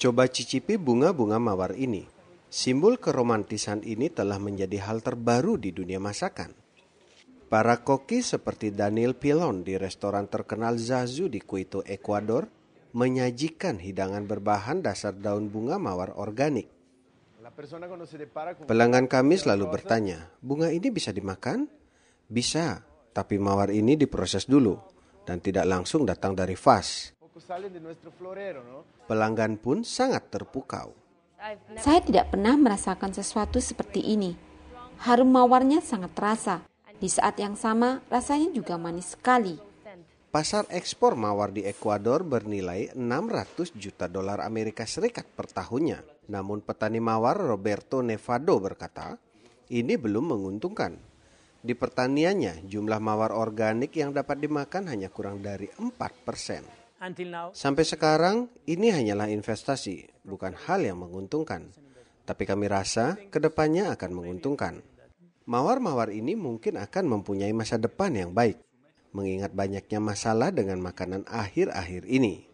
Coba cicipi bunga-bunga mawar ini. Simbol keromantisan ini telah menjadi hal terbaru di dunia masakan. Para koki seperti Daniel Pilon di restoran terkenal Zazu di Quito, Ecuador, menyajikan hidangan berbahan dasar daun bunga mawar organik. Pelanggan kami selalu bertanya, bunga ini bisa dimakan? Bisa, tapi mawar ini diproses dulu dan tidak langsung datang dari vas. Pelanggan pun sangat terpukau. Saya tidak pernah merasakan sesuatu seperti ini. Harum mawarnya sangat terasa. Di saat yang sama, rasanya juga manis sekali. Pasar ekspor mawar di Ekuador bernilai 600 juta dolar Amerika Serikat per tahunnya. Namun petani mawar Roberto Nevado berkata, ini belum menguntungkan. Di pertaniannya, jumlah mawar organik yang dapat dimakan hanya kurang dari 4 persen. Sampai sekarang, ini hanyalah investasi, bukan hal yang menguntungkan. Tapi kami rasa kedepannya akan menguntungkan. Mawar-mawar ini mungkin akan mempunyai masa depan yang baik, mengingat banyaknya masalah dengan makanan akhir-akhir ini.